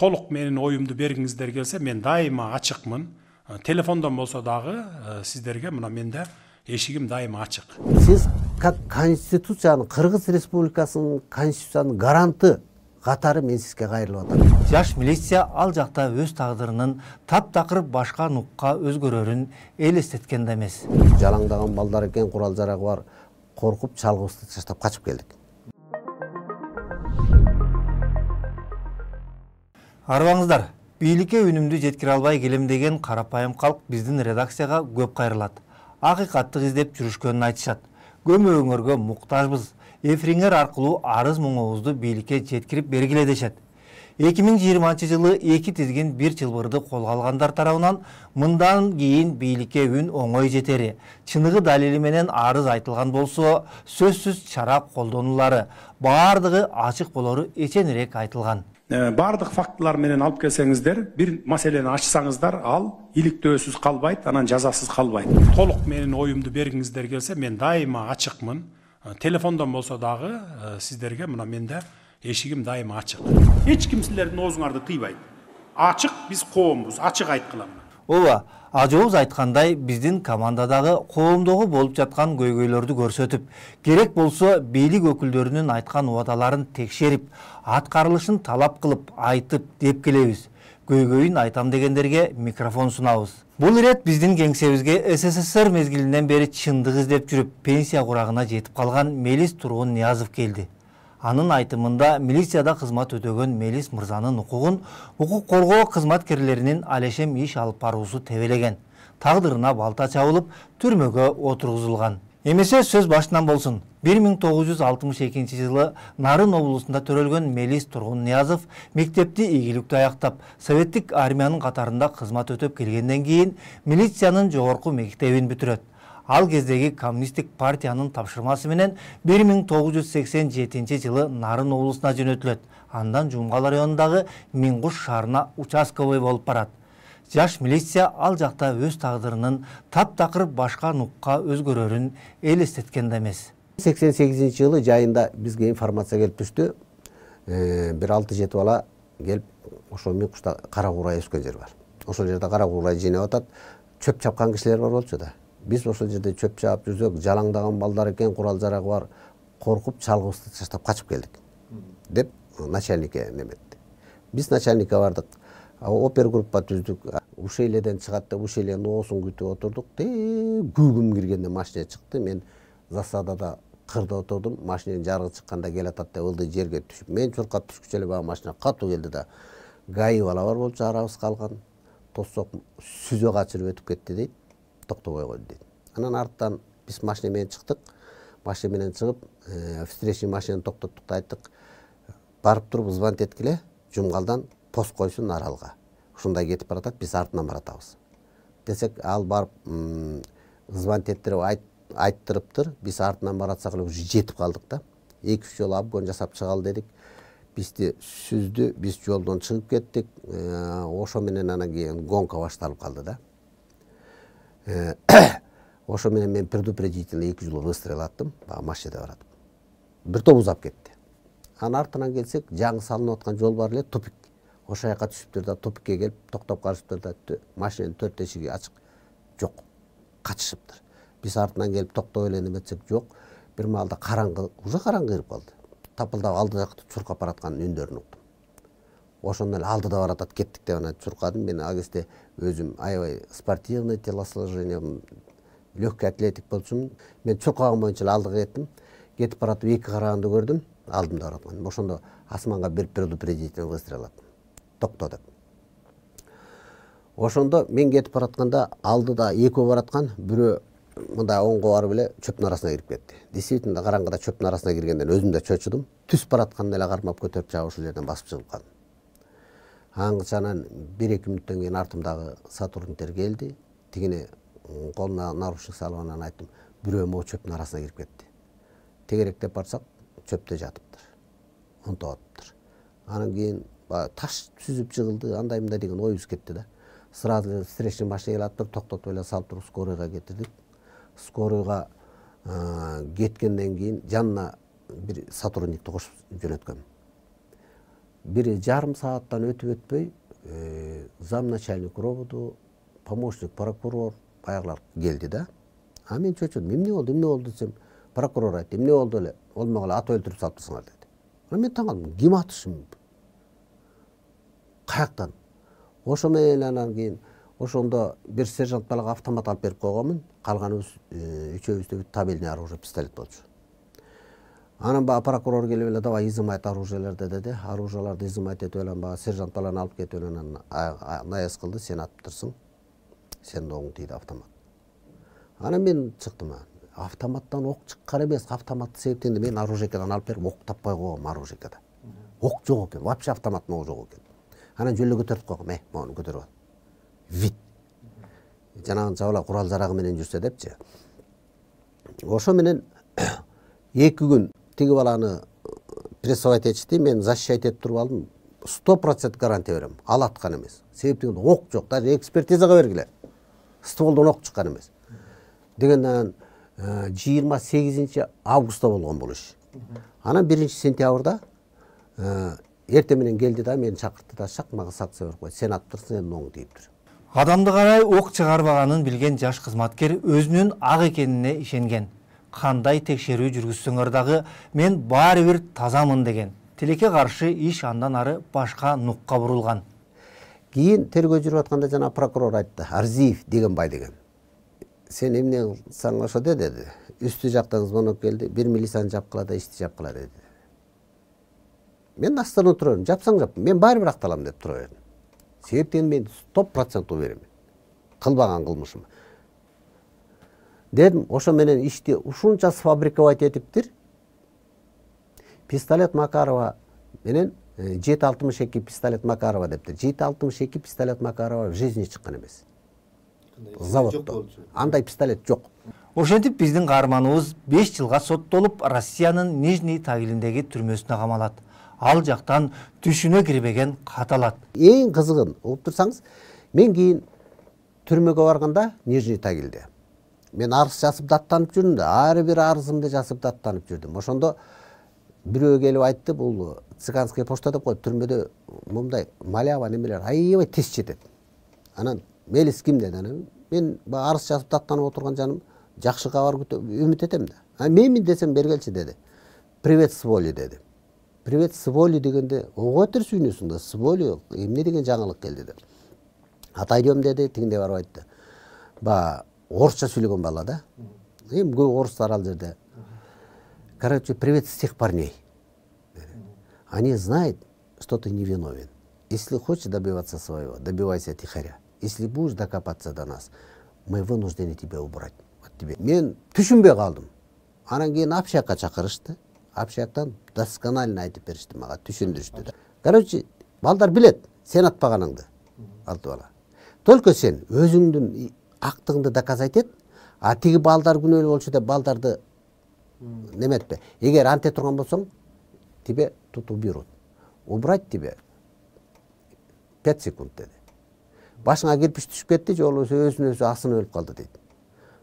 толық менің ойымды бергіңіздер келсе мен дайыма ашықмын телефондан болса дағы сіздерге мына менде есігім дайыма ашық сіз как конституцияның қырғыз республикасының конституцияның гаранты қатары мен сізге қайырылып отырмын жаш милиция ал жақта өз тағдырының тап тақыр башқа нұққа өзгөрөрүн элестеткен да эмес жалаңдаған балдар экен курал жарагы бар коркуп чалгыбызды таштап качып келдик арбаңыздар бийликке үнүмдү жеткире албай келем деген карапайым калк биздин редакцияга көп кайрылат акыйкаттык издеп жүрүшкөнүн айтышат көмөгүңөргө муктажбыз эфириңер аркылуу арыз муңубузду бийликке жеткирип бергиле дешет эки миң жыйырманчы жылы эки тизгин бир чылбырды колго алгандар тарабынан мындан кийин бийликке үн оңой жетери чыныгы далили менен арыз айтылган болсо сөзсүз чара колдонулары баардыгы ачык болору эченирээк айтылган Э, бардық фактылар менен алып келсеңіздер бир маселени ачсаңыздар ал иликтөөсүз калбайт анан жазасыз калбайт толук менин ойымды бергиңиздер келсе мен дайыма ачыкмын э, телефондон болсо дагы э, сиздерге мына менде эшигим дайыма ачык эч ким силердин оозуңарды тыйбайт ачык биз коомбуз ачык айткыла ооба ажообуз айткандай биздин командадагы коомдогу болуп жаткан көйгөйлөрдү көрсөтүп керек болсо бийлик өкүлдөрүнүн айткан убадаларын текшерип аткарылышын талап кылып айтып деп келебиз көйгөйүн айтам дегендерге микрофон сунабыз бул ирет биздин кеңсебизге ссср мезгилинен бери чындык издеп жүрүп пенсия курагына жетип калган мелис тургун ниязов келди анын айтымында милицияда кызмат өтөгөн мелис мырзанын укугун укук коргоо кызматкерлеринин алешем иш алып баруусу тебелеген тагдырына балта чабылып түрмөгө отургузулган эмесе сөз башынан болсун 1962 жылы нарын облусунда төрөлгөн мелис тургун ниязов мектепти ийгиликтүү аяқтап, советтик армияның катарында кызмат өтөп келгенден кийин милициянын жогорку мектебин бүтүрөт ал кездеги коммунистик партияның тапшырмасы менен 1987 миң жылы нарын облусуна жөнөтүлөт андан жумгал районундагы мингуш шаарына участковый болуп барат жаш милиция ал жакта өз тагдырынын таптакыр башка нукка өзгөрөрүн элестеткен да эмес сексен сегизинчи жылы жайында бизге информация келип түштү э, бир алты жети бала келип ошол мингушта кара куурай өскөн жер бар ошол жерде кара куурай жыйнап атат чөп чапкан кишилер бар болчу да биз ошол жерде чөп чаап жүрсөк жалаңдаган балдар экен курал жарагы бар коркуп чалгыбызды таштап качып келдик деп начальникке неметти биз начальникке бардык опер группа түздүк ушул эледен чыгат деп ушул оосун күтүп отурдук тээ күүгүм киргенде машина чыкты мен засадада кырда отурдум машинанын жарыгы чыкканда келатат деп ылдый жерге түшүп мен чуркап түшкүчө эле баягы машина катуу келди да гаи балабар болчу арабыз калган тоссок сүзө качырып өтүп кетти дейт шықтық той ғой дейді анан арттан биз машина менен чыктык машина менен чыгып э, встречный машинаны токтоттук да айттык барып туруп звонить эткиле жумгалдан пост койсун аралга ушундай кетип баратат биз артынан баратабыз десек ал барып звонить эттирип айттырыптыр биз артынан баратсак эле уже жетип калдык да эки үч жолу обгон жасап чыгалы дедик бизди сүздү биз жолдон чыгып кеттик э, ошо менен анан кийин гонка башталып калды да Э, ошо менен мен предупредительный эки жолу выстрел аттым баягы машинада баратып бир топ узап кетти анын артынан келсек жаңы салынып аткан жол бар эле тупик ошол жака түшүптүр да тупикке келип токтоп калышыптыр да машинанын төрт эшиги ачык жок качышыптыр биз артынан келип токтоп эле неметсек жок бир маалда караңгы уже караңгы кирип калды тапылдап алды жакты чуркап бараткан үндөрүн уктум ошондо эле алдыда баратат кеттик деп анан чуркадым мен ал кезде өзүм аябай спортивный телосложением легкий атлетик болчумун мен чуркаган боюнча эле алдыга кеттим кетип баратып эки караганды көрдүм алдымда барткн ошондо асманга бир предупредительный выстрел алт токто деп ошондо мен кетип баратканда алдыда экөө бараткан бирөө мындай оңго барып эле чөптүн арасына кирип кетти действительно караңгыда чөптүн арасына киргенден өзүм да чочудум түз баратканда эле кармап көтөрүп чагап ушул жерден басып чыгып калдым аңғышанан бир эки мүнөттөн кийин артымдагы сотрудниктер келди тигине колуна наручник салып анан айттым бирөө могу чөптүн арасына кирип кетти тегеректеп барсак чөптө жатыптыр унтуп атыптыр анан кийин баягы таш сүзүп жыгылды андай мындай деген оюбуз кетти да сразу эле встречный машина келатып туруп токтотуп эле салып туруп скорыйга кетирдик скорыйга кеткенден кийин жанына бир сотрудникти кошуп жөнөткөм бир жарым сааттан өтүп өтпөй зам начальник роботу, помощник прокурор баягылар келди да а мен чочудум эмне болду эмне болду десем прокурор айтты эмне болду эле ол эле ат өлтүрүп салыптырсыңар деди а мен таң калдым ким атышы мүмкүн каяктан ошо эле анан кийин ошондо бир сержант балага автомат алып берип койгонмун калганыбыз үчөөбүздө табельный оружие пистолет болчу анан баягы прокурор келип эле давай изымайт оружиелерди деди оружияларды изымайт этип эле баягы баланы алып кетип эле анан наезд кылды сен атыптырсың сенин оңуң тийди автомат анан мен чыктым автоматтан ок чыккан эмес автоматты себептен мен оружейкадан алып берип ок таппай койгом оружейкада ок жок экен вообще автоматтын огу жок экен анан жөн эле көтөрүп койгом э могуну көтөрүп ал вид жанагынча бала курал жарагы менен жүрсө депчи ошо менен эки күн тиги баланы э, прессовать этишти мен защищать етіп тұрып алдым сто процент гарантия беремін ал атқан емес себепті оқ жоқ даже экспертизаға бергіле стволдан оқ э, шыққан емес анан жыйырма сегізінші августта болған бұл іс анан биринчи сентябрда э, эртең менен келди да мени чакыртты да шак мага санкция берип кой сен атып турсуң оң тийип тур адамды карай ок чыгарбаганын билген жаш кызматкер өзүнүн ак экенине ишенген қандай текшеру жүргүзсөңөр дағы мен бар бир тазамын деген Телеке каршы иш андан ары башқа нукка бурулган Кейін тергөө жүрүп атканда жана прокурор айтты арзиев бай деген сен эмне кылсаң ошо де деді. үстү жактан звонок келді бир милицияны жапкыла да ишти жапкыла мен астынан тура бердим жапсаң жап мен бар бир деп тура себептен мен 100 процент Қылбаған кылбаган дедим ошо менен ишти ушунча сфабриковать этиптир пистолет макарова менен э, жети алтымыш эки пистолет макарова дептир жети алтымыш эки пистолет макарова в жизни чыккан эмес заводто андай пистолет жок ошентип биздин каарманыбыз беш жылга соттолуп россиянын нижний тагилиндеги түрмөсүнө камалат ал жактан түшүнө кирбеген кат алат эң кызыгын угуп турсаңыз мен кийин түрмөгө барганда нижний тагилде мен арыз жазып даттанып жүрдім да әрбір арызымды жазып даттанып жүрдім ошондо бирөө келип айтты бул цыганская почта деп коет түрмөдө мындай малява немелер аябай тез жетет анан мелис ким деди анан мен баягы арыз жазып даттанып отурган жаным жакшы кабар күтүп үмүт этем да а менмин десем бергелчи деди привет с воли деди привет с воли дегенде ого бетер сүйүнөсүң да с воли эмне деген жаңылык келди деп отойдем деди тигиндей барып айтты баягы орысша сөйлеген бала да эми көп орустар ал жерде короче привет всех парней они знают что ты невиновен если хочешь добиваться своего добивайся тихаря. если будешь докопаться до нас мы вынуждены тебя убрать от тебя мен түшүнбөй калдым анан кийин общакка чакырышты общактан досконально айтып беришти мага түшүндүрүштү да короче балдар билет сен атпаганыңды алты бала только сен өзүңдүн ақтығыңды доказать ет а тиги балдар күнөөлүү болчу деп балдарды неметпе эгер анте турган болсоң тебе тут уберут убрать тебе пять секунд деди башыңа кирпич түшүп кетти же болбосо өзүн өзү асынып өлүп калды дейт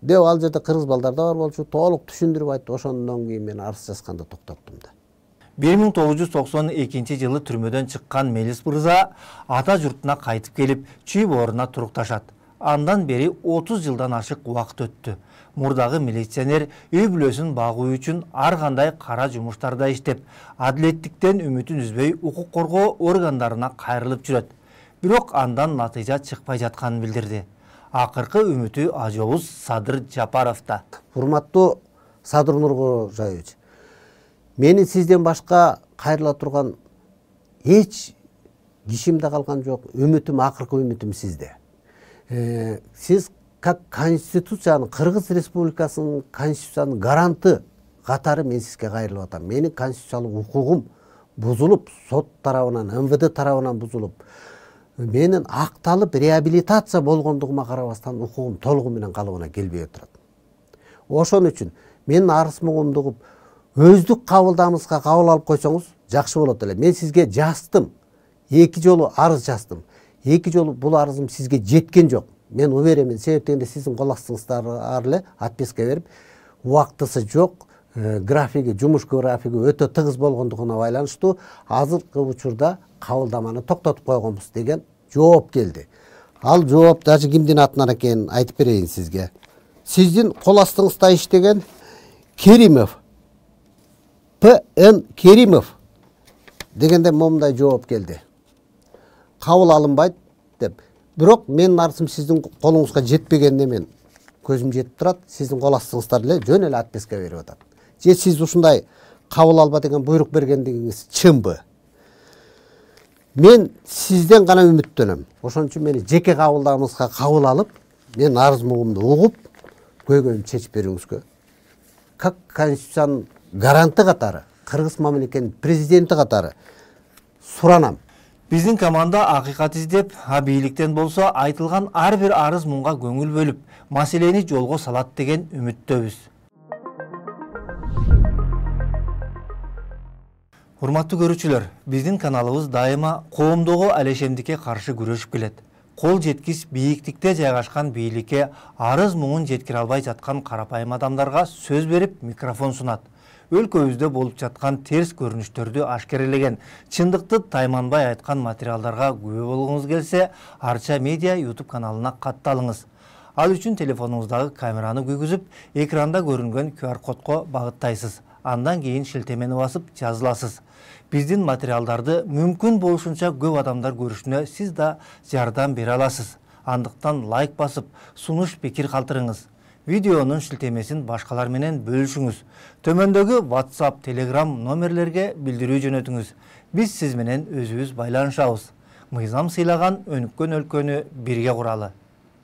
деп ал жерде кыргыз балдар да бар болчу толук түшүндүрүп айтты ошондон кийин мен арыз жазганды токтоттум да бир миң тогуз жүз токсон экинчи жылы түрмөдөн чыккан мелис мырза ата журтуна кайтып келип чүй бооруна турукташат андан бери отуз жылдан ашык убакыт өттү мурдагы милиционер үй бүлөсүн багуу үчүн ар кандай кара жумуштарда иштеп адилеттиктен үмүтүн үзбөй укук коргоо органдарына кайрылып жүрөт бирок андан натыйжа чыкпай жатканын билдирди акыркы үмүтү ажообуз садыр жапаровда урматтуу садыр нуркожоевич менин сизден башка кайрыла турган эч кишим да калган жок үмүтүм акыркы үмүтүм сизде Э, сиз как конституциянын кыргыз республикасынын конституциянын гаранты катары мен сизге кайрылып атам менин конституциялык укугум бузулуп сот тарабынан мвд тарабынан бузулуп менин акталып реабилитация болгондугума карабастан укугум толугу менен калыбына келбей отурат ошон үчүн менин арыз мугумду угуп өздүк кабылдаңызга кабыл алып койсоңуз жакшы болот эле мен сизге жаздым эки жолу арыз жаздым эки жолу бул арызым сизге жеткен жок мен уверенмин себеп дегенде сиздин кол астыңыздар эле отписка берип убактысы жок э, графиги жумуш графиги өтө тыгыз болгондугуна байланыштуу азыркы учурда кабылдаманы токтотуп койгонбуз деген жооп келди ал жооп даже кимдин атынан экенин айтып берейин сизге сиздин кол астыңызда иштеген керимов пн керимов дегенде момундай жооп келди қабыл алынбайды деп бірақ менің арысым сіздің қолыңызға жетпегеніне мен көзім жетіп тұрады сіздің қол астыңызда эле жөн эле отписка беріп атат же сіз ушундай қабыл алба деген бұйрық бергендігіңіз чынбы мен сізден ғана үміттенем ошон үчүн мени жеке кабылдагыңызга кабыл алып мен арызымды угуп көйгөйүмдү чечип берүүңүзгө как конституциянын гаранты катары кыргыз мамлекетинин президенти катары суранам биздин команда акыйкат издеп а бийликтен болсо айтылган ар бир арыз муңнга көңүл бөлүп маселени жолго салат деген үмүттөбүз урматтуу көрүүчүлөр биздин каналыбыз дайыма коомдогу алешемдикке каршы күрөшүп келет кол жеткис бийиктикте жайгашкан бийликке арыз муңун жеткире албай жаткан карапайым адамдарга сөз берип микрофон сунат өлкөбүздө болуп жаткан терс көрүнүштөрдү ашкерелеген чындыкты тайманбай айткан материалдарга күбө болгуңуз келсе арча медиа ютуб каналына катталыңыз ал үчүн телефонуңуздагы камераны күйгүзүп экранда көрүнгөн qr кодко багыттайсыз андан кийин шилтемени басып жазыласыз биздин материалдарды мүмкүн болушунча көп адамдар көрүшүнө сиз да жардам бере аласыз андыктан лайк басып сунуш пикир калтырыңыз Видеоның шілтемесін башкалар менен Төмендегі whatsapp telegram номерлерге билдирүү жөнөтүңүз Біз сізменен менен өзүбүз байланышабыз сыйлаған сыйлаган өнүккөн бірге бирге